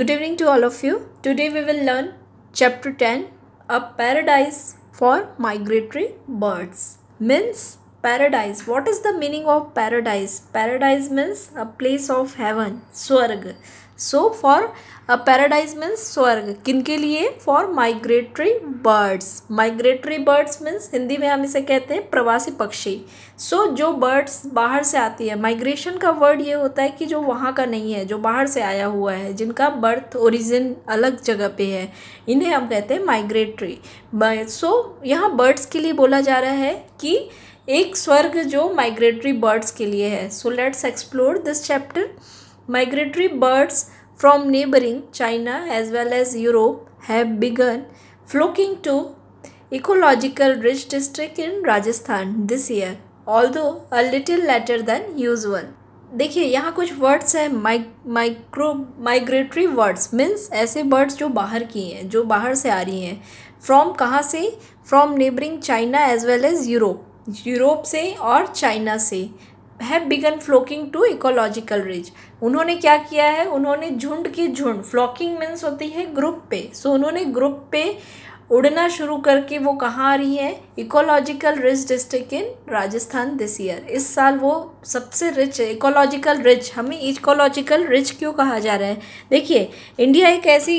Good evening to all of you. Today we will learn chapter 10 A Paradise for Migratory Birds. Means paradise. What is the meaning of paradise? Paradise means a place of heaven, swarg. So for paradise means स्वर्ग किन के लिए for migratory birds migratory birds means Hindi में हम इसे कहते हैं प्रवासी पक्षी सो so, जो बर्ड्स बाहर से आती है माइग्रेशन का वर्ड ये होता है कि जो वहाँ का नहीं है जो बाहर से आया हुआ है जिनका बर्थ ओरिजिन अलग जगह पे है इन्हें हम कहते हैं माइग्रेटरी सो so, यहाँ बर्ड्स के लिए बोला जा रहा है कि एक स्वर्ग जो माइग्रेटरी बर्ड्स के लिए है so let's explore this chapter Migratory birds from neighboring China as well as Europe have begun flocking to ecological rich district in Rajasthan this year, although a little later than usual. देखिए यहाँ कुछ words हैं micro migratory words means ऐसे birds जो बाहर की हैं जो बाहर से आ रही हैं फ्रॉम कहाँ से from neighbouring China as well as Europe Europe से और चाइना से have begun flocking to ecological ridge उन्होंने क्या किया है उन्होंने झुंड के झुंड फ्लॉकिंग मीन्स होती है ग्रुप पे सो so, उन्होंने ग्रुप पे उड़ना शुरू करके वो कहाँ आ रही है ecological ridge district in Rajasthan this year इस साल वो सबसे रिच इकोलॉजिकल रिच हमें इकोलॉजिकल रिच क्यों कहा जा रहा है देखिए इंडिया एक ऐसी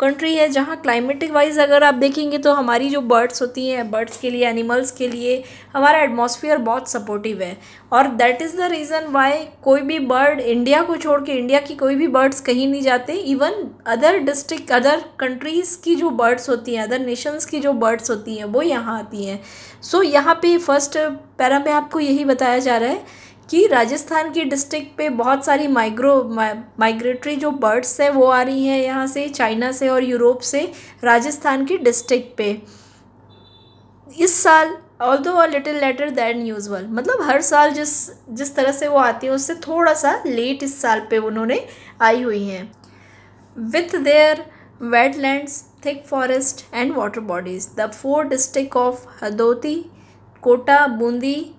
कंट्री है जहाँ क्लाइमेटिक वाइज अगर आप देखेंगे तो हमारी जो बर्ड्स होती हैं बर्ड्स के लिए एनिमल्स के लिए हमारा एटमॉस्फेयर बहुत सपोर्टिव है और that is the reason why कोई भी बर्ड इंडिया को छोड़ के इंडिया की कोई भी बर्ड्स कहीं नहीं जाते even other district other countries की जो बर्ड्स होती हैं अदर नेशंस की जो बर्ड्स होती हैं वो यहाँ आती हैं सो so, यहाँ पे फर्स्ट पैरा में आपको यही बताया जा रहा है कि राजस्थान की डिस्ट्रिक्ट पे बहुत सारी माइग्रो माइग्रेटरी जो बर्ड्स हैं वो आ रही हैं यहाँ से चाइना से और यूरोप से राजस्थान की डिस्ट्रिक्ट पे इस साल although a little later than usual मतलब हर साल जिस जिस तरह से वो आती हैं उससे थोड़ा सा लेट इस साल पे उन्होंने आई हुई हैं with their wetlands, thick forest and water bodies. The four districts of Hadoti, Kota, Bundi,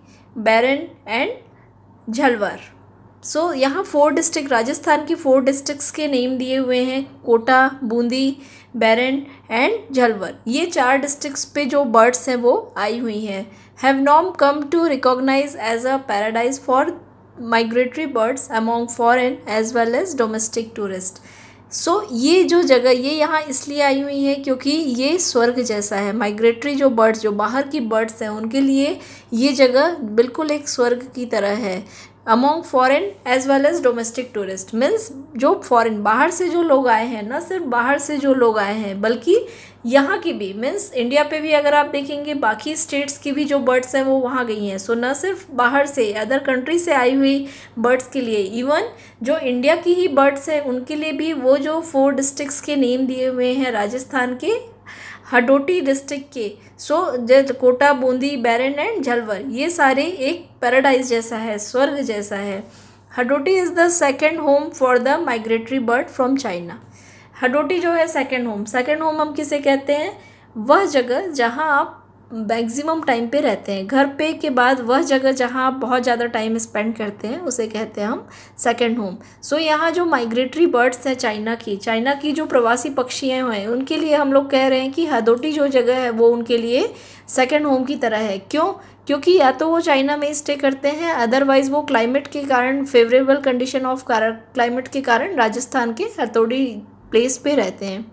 Baran and Jhalawar so यहाँ फोर डिस्ट्रिक्ट राजस्थान की फोर डिस्ट्रिक्ट्स के नेम दिए हुए हैं कोटा बूंदी बैरन एंड झलवर ये चार डिस्ट्रिक्ट्स पे जो बर्ड्स हैं वो आई हुई हैं have now come to recognize as a paradise for migratory birds among foreign as well as domestic tourist so so, ये जो जगह ये यहाँ इसलिए आई हुई है क्योंकि ये स्वर्ग जैसा है माइग्रेटरी जो बर्ड्स जो बाहर की बर्ड्स हैं उनके लिए ये जगह बिल्कुल एक स्वर्ग की तरह है among foreign as well as domestic tourist means जो फॉरेन बाहर से जो लोग आए हैं ना सिर्फ बाहर से जो लोग आए हैं बल्कि यहाँ की भी मीन्स इंडिया पे भी अगर आप देखेंगे बाकी स्टेट्स की भी जो बर्ड्स हैं वो वहाँ गई हैं सो so, न सिर्फ बाहर से अदर कंट्री से आई हुई बर्ड्स के लिए इवन जो इंडिया की ही बर्ड्स हैं उनके लिए भी वो जो फोर डिस्ट्रिक्स के नेम दिए हुए हैं राजस्थान के हडोटी डिस्ट्रिक्ट के सो कोटा बूंदी बैरन एंड झलवर ये सारे एक पैराडाइज जैसा है स्वर्ग जैसा है Hadoti is the second home for the migratory bird from China Hadoti जो है सेकेंड होम सेकेंड होम हम किसे कहते हैं वह जगह जहाँ आप मैक्सिमम टाइम पे रहते हैं घर पे के बाद वह जगह जहाँ आप बहुत ज़्यादा टाइम स्पेंड करते हैं उसे कहते हैं हम सेकेंड होम सो यहाँ जो माइग्रेटरी बर्ड्स हैं चाइना की चाइना की जो प्रवासी पक्षियाँ हैं उनके लिए हम लोग कह रहे हैं कि हदोटी जो जगह है वो उनके लिए सेकेंड होम की तरह है क्यों क्योंकि या तो वो चाइना में स्टे करते हैं अदरवाइज़ वो क्लाइमेट के कारण फेवरेबल कंडीशन ऑफ क्लाइमेट के कारण राजस्थान के हथौड़ी प्लेस पे रहते हैं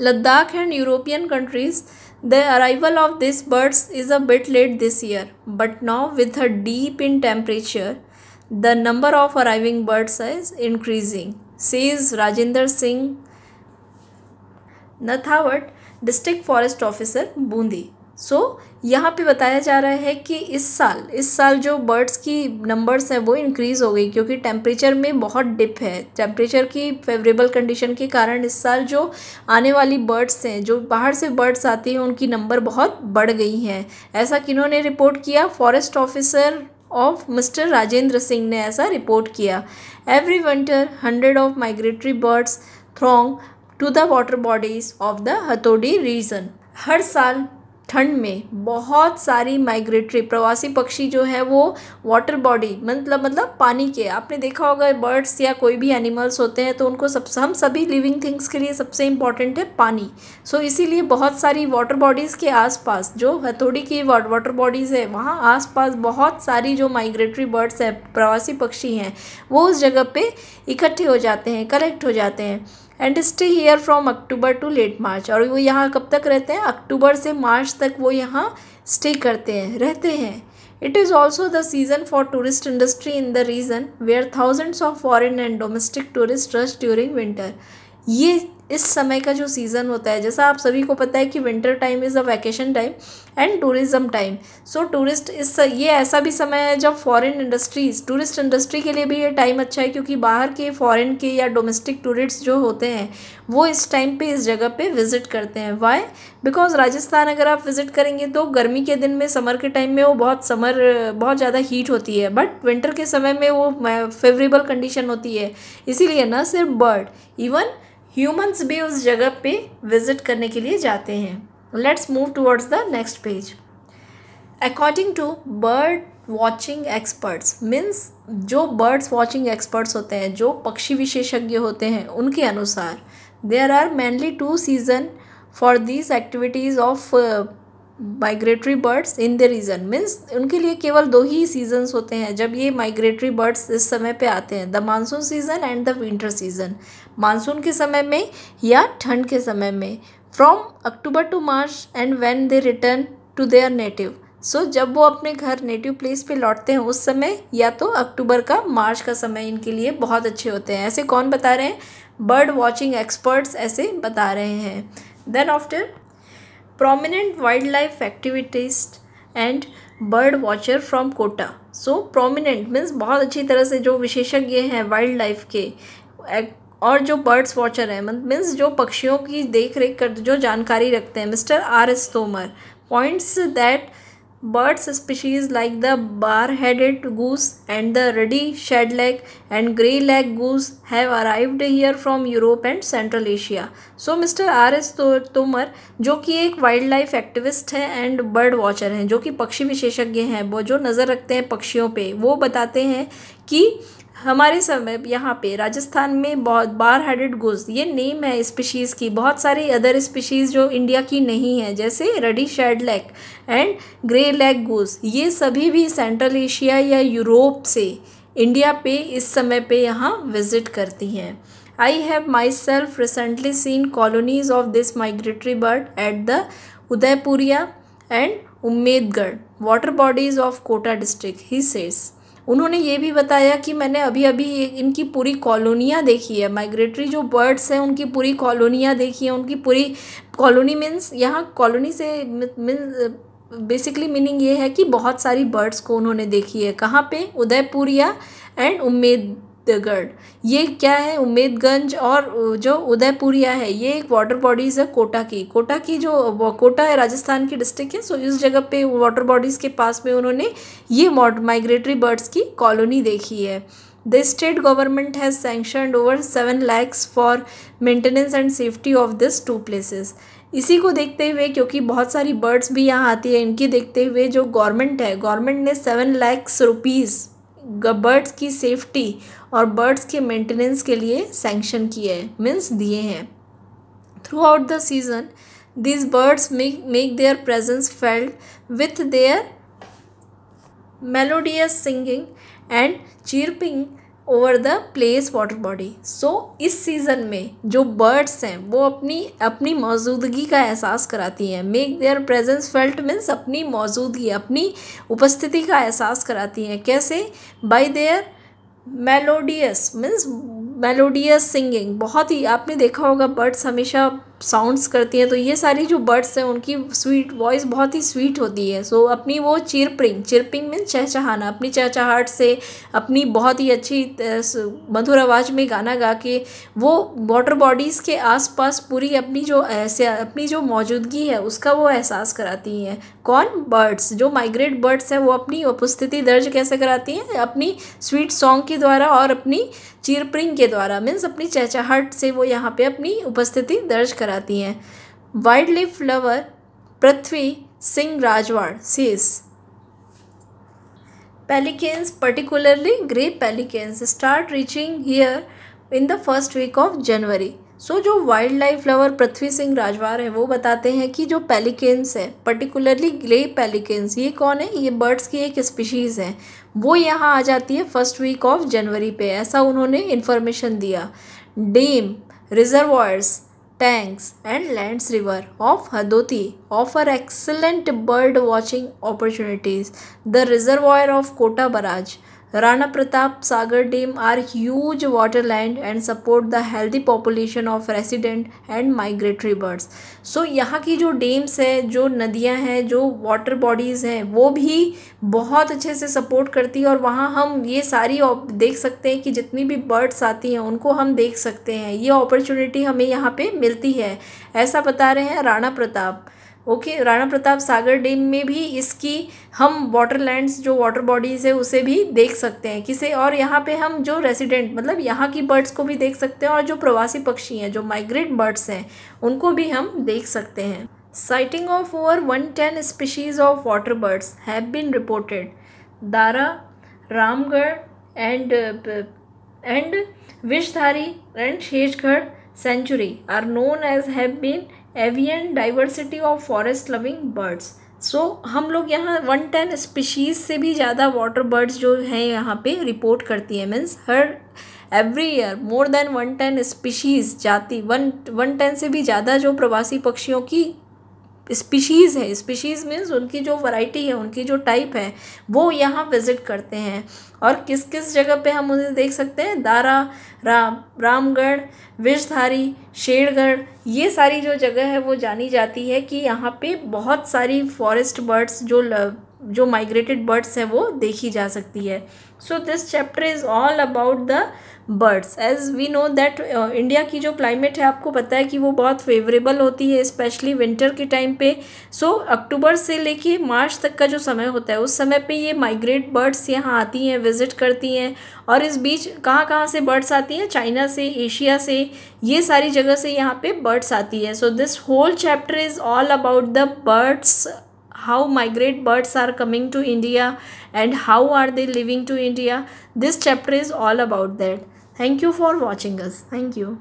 Ladakh and European countries The arrival of these birds is a bit late this year, but now with a dip in temperature, the number of arriving birds is increasing, says Rajinder Singh Nathawat, District Forest Officer, Bundi. So so, यहाँ पे बताया जा रहा है कि इस साल इस साल जो बर्ड्स की नंबर्स हैं वो इंक्रीज़ हो गई क्योंकि टेम्परेचर में बहुत डिप है टेम्परेचर की फेवरेबल कंडीशन के कारण इस साल जो आने वाली बर्ड्स हैं जो बाहर से बर्ड्स आती हैं उनकी नंबर बहुत बढ़ गई हैं ऐसा किन्होंने रिपोर्ट किया forest officer of mister Rajendra Singh ने ऐसा रिपोर्ट किया every winter hundred of migratory birds throng to the water bodies of the Hadoti region हर साल ठंड में बहुत सारी माइग्रेटरी प्रवासी पक्षी जो है वो वाटर बॉडी मतलब मतलब पानी के आपने देखा होगा बर्ड्स या कोई भी एनिमल्स होते हैं तो उनको सब हम सभी लिविंग थिंग्स के लिए सबसे इम्पॉर्टेंट है पानी सो so, इसीलिए बहुत सारी वाटर बॉडीज़ के आसपास जो हथौड़ी की वाटर बॉडीज़ है वहाँ आसपास बहुत सारी जो माइग्रेटरी बर्ड्स हैं प्रवासी पक्षी हैं वो उस जगह पर इकट्ठे हो जाते हैं कलेक्ट हो जाते हैं and stay here from October to late March और वो यहाँ कब तक रहते हैं अक्टूबर से मार्च तक वो यहाँ स्टे करते हैं रहते हैं it is also the season for tourist industry in the region where thousands of foreign and domestic tourist rush during winter ये इस समय का जो सीज़न होता है जैसा आप सभी को पता है कि winter time is a vacation time and tourism time so tourist इस ये ऐसा भी समय है जब फॉरेन इंडस्ट्रीज़ टूरिस्ट इंडस्ट्री के लिए भी ये टाइम अच्छा है क्योंकि बाहर के फॉरेन के या डोमेस्टिक टूरिस्ट जो होते हैं वो इस टाइम पे इस जगह पे विज़िट करते हैं वाई बिकॉज राजस्थान अगर आप विज़िट करेंगे तो गर्मी के दिन में समर के टाइम में वो बहुत समर बहुत ज़्यादा हीट होती है बट विंटर के समय में वो फेवरेबल कंडीशन होती है इसीलिए ना सिर्फ बर्ड इवन ह्यूमंस भी उस जगह पे विजिट करने के लिए जाते हैं let's move towards the next page according to bird watching experts means जो बर्ड्स वॉचिंग एक्सपर्ट्स होते हैं जो पक्षी विशेषज्ञ होते हैं उनके अनुसार there are mainly two season for these activities of migratory birds in the region means उनके लिए केवल दो ही सीजन्स होते हैं जब ये माइग्रेटरी बर्ड्स इस समय पर आते हैं the monsoon season and the winter season monsoon के समय में या ठंड के समय में from October to March and when they return to their native so जब वो अपने घर नेटिव प्लेस पे लौटते हैं उस समय या तो अक्टूबर का मार्च का समय इनके लिए बहुत अच्छे होते हैं ऐसे कौन बता रहे हैं बर्ड वॉचिंग एक्सपर्ट्स ऐसे बता रहे हैं then after prominent wild life activist and bird watcher from Kota so prominent means बहुत अच्छी तरह से जो विशेषज्ञ हैं वाइल्ड लाइफ के और जो बर्ड्स वॉचर हैं मीन्स मतलब जो पक्षियों की देख रेख कर जो जानकारी रखते हैं Mister R S Tomar points that birds species like the bar headed goose and the ruddy shelduck and greylag goose have arrived here from Europe and central Asia so Mister R S Tomar जो कि एक wildlife activist है and bird watcher हैं जो कि पक्षी विशेषज्ञ हैं वो जो नज़र रखते हैं पक्षियों पर वो बताते हैं कि हमारे समय यहाँ पे राजस्थान में बहुत बार हेडेड गोज ये नेम है स्पीशीज़ की बहुत सारी अदर स्पीशीज़ जो इंडिया की नहीं है जैसे ruddy shelduck and greylag goose ये सभी भी सेंट्रल एशिया या यूरोप से इंडिया पे इस समय पे यहाँ विज़िट करती हैं I have myself recently seen colonies of this migratory bird at the Udaipuria and Ummedgarh water bodies of Kota district he says उन्होंने ये भी बताया कि मैंने अभी अभी इनकी पूरी कॉलोनियाँ देखी है माइग्रेटरी जो बर्ड्स हैं उनकी पूरी कॉलोनियाँ देखी हैं उनकी पूरी कॉलोनी मीन्स यहाँ कॉलोनी से मीन्स बेसिकली मीनिंग ये है कि बहुत सारी बर्ड्स को उन्होंने देखी है कहाँ पे उदयपुर या एंड उम्मेद उदयगढ़ ये क्या है उमेदगंज और जो उदयपुरिया है ये एक वाटर बॉडीज़ है कोटा की कोटा की जो कोटा है राजस्थान की डिस्ट्रिक्ट है सो इस जगह पे वाटर बॉडीज़ के पास में उन्होंने ये माइग्रेटरी बर्ड्स की कॉलोनी देखी है the state government has sanction over seven lakhs for maintenance and safety of this two places इसी को देखते हुए क्योंकि बहुत सारी बर्ड्स भी यहाँ आती है इनकी देखते हुए जो गवर्नमेंट है गवर्नमेंट ने सेवन लैक्स रुपीज़ बर्ड्स की सेफ्टी और बर्ड्स के मेंटेनेंस के लिए सेंक्शन किए हैं मीन्स दिए हैं throughout the season this birds make their presence felt with their melodious singing and chirping over the place water body so इस सीज़न में जो बर्ड्स हैं वो अपनी अपनी मौजूदगी का एहसास कराती हैं make their presence felt means अपनी मौजूदगी अपनी उपस्थिति का एहसास कराती हैं कैसे by their melodious means melodious singing बहुत ही आपने देखा होगा बर्ड्स हमेशा साउंड्स करती हैं तो ये सारी जो बर्ड्स हैं उनकी स्वीट वॉइस बहुत ही स्वीट होती है सो so, अपनी वो चिरपिंग चिरपिंग मीन चहचहाना अपनी चहचहाट से अपनी बहुत ही अच्छी मधुर आवाज़ में गाना गा के वो वाटर बॉडीज़ के आसपास पूरी अपनी जो ऐसे अपनी जो मौजूदगी है उसका वो एहसास कराती हैं कौन बर्ड्स जो माइग्रेट बर्ड्स हैं वो अपनी उपस्थिति दर्ज कैसे कराती हैं अपनी स्वीट सॉन्ग के द्वारा और अपनी चिरपिंग के द्वारा मीन्स अपनी चहचहाट से वो यहाँ पर अपनी उपस्थिति दर्ज कर कराती हैं wild life lover Prithvi Singh Rajwad says pelicans particularly grey pelicans start reaching here in the first week of January so जो wild life lover Prithvi Singh Rajwar है वो बताते हैं कि जो पेलिकेंस है पर्टिकुलरली ग्रे पेलिकेंस ये कौन है ये बर्ड्स की एक स्पीशीज़ है वो यहाँ आ जाती है फर्स्ट वीक ऑफ जनवरी पे ऐसा उन्होंने इन्फॉर्मेशन दिया dam reservoirs tanks and lands river of Hadoti offer excellent bird watching opportunities. The reservoir of Kota Barrage Rana Pratap Sagar Dam are huge land and support the healthy population of resident and migratory birds. So यहाँ की जो dams है जो नदियाँ हैं जो water bodies हैं वो भी बहुत अच्छे से सपोर्ट करती है और वहाँ हम ये सारी देख सकते हैं कि जितनी भी बर्ड्स आती हैं उनको हम देख सकते हैं ये अपॉर्चुनिटी हमें यहाँ पे मिलती है ऐसा बता रहे हैं Rana Pratap okay okay, Rana Pratap Sagar dam में भी इसकी हम वाटर लैंड्स जो वाटर बॉडीज़ है उसे भी देख सकते हैं किसे और यहाँ पे हम जो रेसिडेंट मतलब यहाँ की बर्ड्स को भी देख सकते हैं और जो प्रवासी पक्षी हैं जो माइग्रेट बर्ड्स हैं उनको भी हम देख सकते हैं sighting of over one ten species of water birds have been reported Dara Ramgarh and and Vishdhari and Sheshgarh sanctuary are known as have been avian diversity of forest loving birds so हम लोग यहाँ वन टेन स्पीशीज़ से भी ज़्यादा water birds जो हैं यहाँ पे रिपोर्ट करती है मीन्स हर every year more than one ten species जाती वन वन टेन से भी ज़्यादा जो प्रवासी पक्षियों की स्पीशीज़ है स्पीशीज़ मीन्स उनकी जो वैरायटी है उनकी जो टाइप है वो यहाँ विज़िट करते हैं और किस किस जगह पे हम उन्हें देख सकते हैं दारा राम रामगढ़ विषधारी शेरगढ़ ये सारी जो जगह है वो जानी जाती है कि यहाँ पे बहुत सारी फॉरेस्ट बर्ड्स जो ल, जो माइग्रेटेड बर्ड्स हैं वो देखी जा सकती है so this chapter is all about the birds as we know that India की जो क्लाइमेट है आपको पता है कि वो बहुत फेवरेबल होती है स्पेशली विंटर के टाइम पे सो so, अक्टूबर से लेके मार्च तक का जो समय होता है उस समय पे ये माइग्रेट बर्ड्स यहाँ आती हैं विज़िट करती हैं और इस बीच कहाँ कहाँ से बर्ड्स आती हैं चाइना से एशिया से ये सारी जगह से यहाँ पे बर्ड्स आती है so this whole chapter is all about the birds how migrate birds are coming to India and how are they living to India this chapter is all about that Thank you for watching us. Thank you.